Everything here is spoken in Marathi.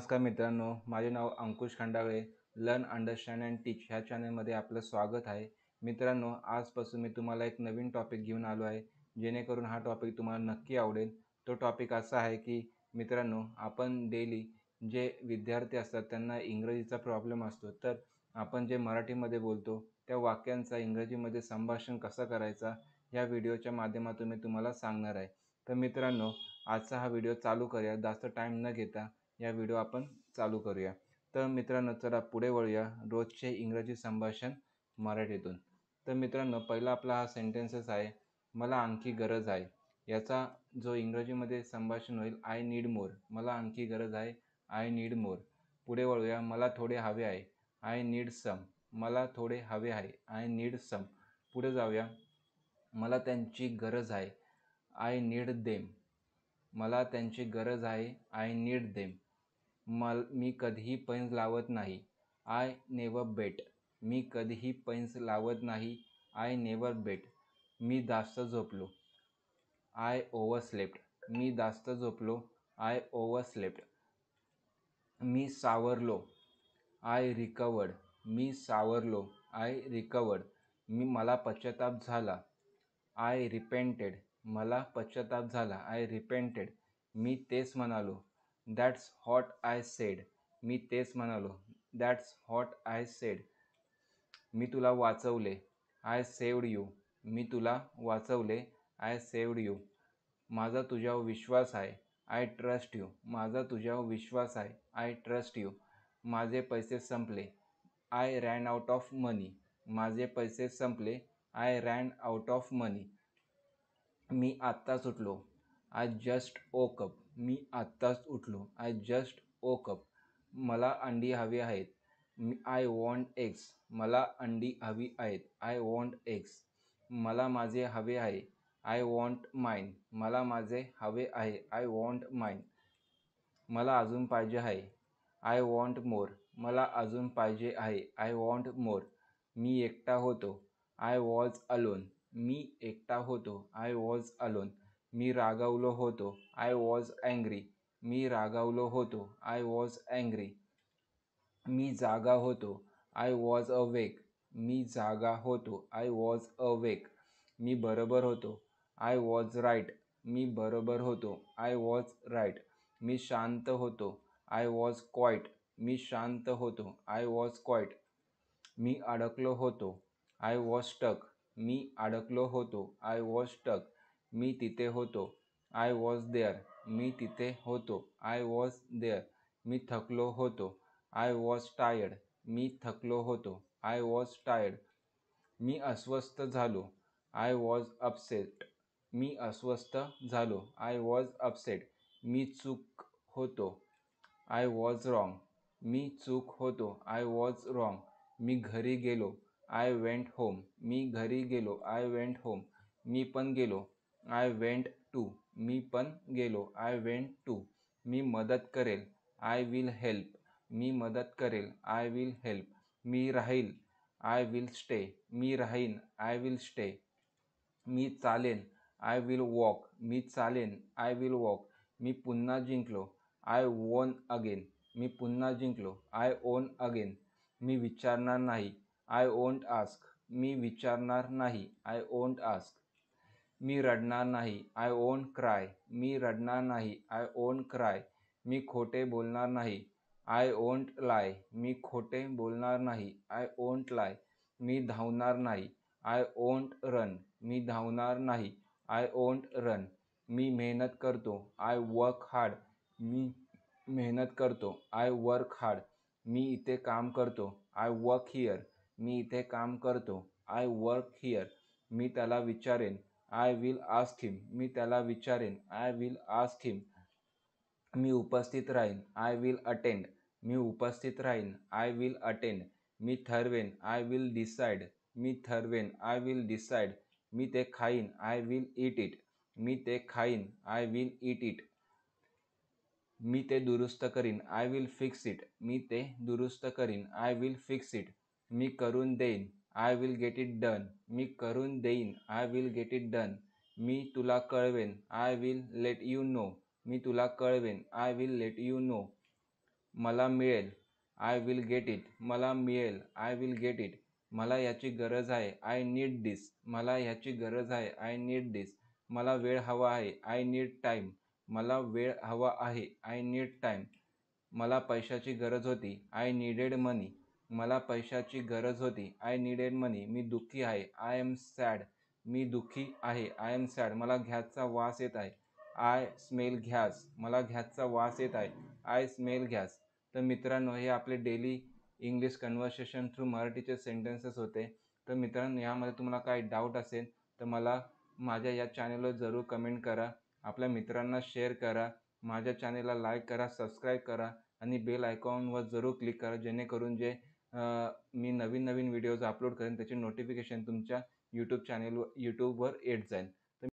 नमस्कार मित्रांनो माझे नाव Ankush Khandale learn understand and teach ह्या चॅनलमध्ये आपलं स्वागत आहे मित्रांनो आजपासून मी तुम्हाला एक नवीन टॉपिक घेऊन आलो आहे जेणेकरून हा टॉपिक तुम्हाला नक्की आवडेल तो टॉपिक असा आहे की मित्रांनो आपण डेली जे विद्यार्थी असतात त्यांना इंग्रजीचा प्रॉब्लेम असतो तर आपण जे मराठीमध्ये बोलतो त्या वाक्यांचा इंग्रजीमध्ये संभाषण कसा करायचा ह्या व्हिडिओच्या माध्यमातून मी तुम्हाला सांगणार आहे तर मित्रांनो आजचा हा व्हिडिओ चालू करूया जास्त टाईम न घेता या व्हिडिओ आपण चालू करूया तर मित्रांनो चला पुढे वळूया रोजचे इंग्रजी संभाषण मराठीतून तर मित्रांनो पहिला आपला हा सेंटेन्सेस आहे मला आणखी गरज आहे याचा जो इंग्रजीमध्ये संभाषण होईल आय नीड मोर मला आणखी गरज आहे आय नीड मोर पुढे वळूया मला थोडे हवे आहे आय नीड सम मला थोडे हवे आहे आय नीड सम पुढे जाऊया मला त्यांची गरज आहे आय नीड देम मला त्यांची गरज आहे आय नीड देम मल मी कधीही पैंज लावत नाही आय नेवर बेट मी कधीही पैंज लावत नाही आय नेवर बेट मी जास्त झोपलो आय ओव्हरस्लेप्ट मी जास्त झोपलो आय ओव्हरस्लेप्ट मी सावरलो आय रिकवर्ड मी सावरलो आय रिकवर्ड मी मला पश्चाताप झाला आय रिपेंटेड मला पश्चाताप झाला आय रिपेंटेड मी तेच म्हणालो दॅट्स हॉट आय सेड मी तेच म्हणालो दॅट्स हॉट आय सेड मी तुला वाचवले आय सेवड यू मी तुला वाचवले आय सेवड यू माझा तुझ्यावर विश्वास आहे आय ट्रस्ट यू माझा तुझ्यावर विश्वास आहे आय ट्रस्ट यू माझे पैसे संपले I ran out of money माझे पैसे संपले I ran out of money मी आत्ता सुटलो आय जस्ट ओकप मी आत्ताच उठलो आय जस्ट ओकप मला अंडी हवी आहेत आय वॉन्ट एग्स मला अंडी हवी आहेत आय वॉन्ट एग्स मला माझे हवे आहे आय वॉन्ट माईन मला माझे हवे आहे आय वॉन्ट माईन मला अजून पाहिजे आहे आय वॉन्ट मोर मला अजून पाहिजे आहे आय वॉन्ट मोर मी एकटा होतो आय वॉज अलोन मी एकटा होतो आय वॉज अलोन मी रागावलो होतो आय वॉज अँग्री मी रागावलो होतो आय वॉज अँग्री मी जागा होतो आय वॉज अवेक मी जागा होतो आय वॉज अवेक मी बरोबर होतो आय वॉज राईट मी बरोबर होतो आय वॉज राईट मी शांत होतो आय वॉज क्वाईट मी शांत होतो आय वॉज क्वाईट मी अडकलो होतो आय वॉज टक मी अडकलो होतो आय वॉज टक मी तिथे होतो आय वॉज देअर मी तिथे होतो आय वॉज देअर मी थकलो होतो आय वॉज टायर्ड मी थकलो होतो आय वॉज टायर्ड मी अस्वस्थ झालो आय वॉज अपसेट मी अस्वस्थ झालो आय वॉज अपसेट मी चूक होतो आय वॉज रॉंग मी चूक होतो आय वॉज रॉंग मी घरी गेलो आय वेंट होम मी घरी गेलो आय वेंट होम मी पण गेलो आय वेंट टू मी पण गेलो आय वेंट टू मी मदत करेल आय विल हेल्प मी मदत करेल आय विल हेल्प मी राहील आय विल स्टे मी राहीन आय विल स्टे मी चालेन आय विल वॉक मी चालेन आय विल वॉक मी पुन्हा जिंकलो आय ओन अगेन मी पुन्हा जिंकलो आय ओन अगेन मी विचारणार नाही आय ओंट आस्क मी विचारणार नाही आय ओंट आस्क मी रडणार नाही आय ओन क्राय मी रडणार नाही आय ओन क्राय मी खोटे बोलणार नाही आय ओंट लाय मी खोटे बोलणार नाही आय ओंट लाय मी धावणार नाही आय ओंट रन मी धावणार नाही आय ओंट रन मी मेहनत करतो आय वर्क हार्ड मी मेहनत करतो आय वर्क हार्ड मी इथे काम करतो आय वर्क हिअर मी इथे काम करतो आय वर्क हिअर मी त्याला विचारेन आय विल आस्क हिम मी त्याला विचारेन आय विल आस्क हिम मी उपस्थित राहीन आय विल अटेंड मी उपस्थित राहीन आय विल अटेंड मी ठरवेन आय विल डिसाईड मी ठरवेन आय विल डिसाईड मी ते खाईन आय विल इट इट मी ते खाईन आय विल इट इट मी ते दुरुस्त करीन आय विल फिक्स इट मी ते दुरुस्त करीन आय विल फिक्स इट मी करून देईन I will get it done मी करून देईन I will get it done मी तुला कळवेन I will let you know मी तुला कळवेन I will let you know मला मिळेल आय विल गेट इट मला मिळेल आय विल गेट इट मला याची गरज आहे आय नीड दिस मला ह्याची गरज आहे आय नीड दिस मला वेळ हवा आहे आय नीड टाईम मला वेळ हवा आहे आय नीड टाईम मला पैशाची गरज होती आय नीडेड मनी मला पैशाची गरज होती आय नीडेड मनी मी दुःखी आहे आय एम सॅड मी दुःखी आहे आय एम सॅड मला घ्यासचा वास येत आहे आय स्मेल घ्यास मला घ्यासचा वास येत आहे आय स्मेल घ्यास तर मित्रांनो हे आपले डेली इंग्लिश कन्व्हर्सेशन थ्रू मराठीचे सेंटेन्सेस होते तर मित्रांनो यामध्ये तुम्हाला काही डाऊट असेल तर मला माझ्या या चॅनेलवर जरूर कमेंट करा आपल्या मित्रांना शेअर करा माझ्या चॅनेलला लाईक करा सबस्क्राईब करा आणि बेल आयकॉनवर जरूर क्लिक करा जेणेकरून जे मी नवीन नवीन व्हिडिओज अपलोड करेन त्याची नोटिफिकेशन तुमच्या यूट्यूब चॅनेलवर यूट्यूबवर एड़ जाईल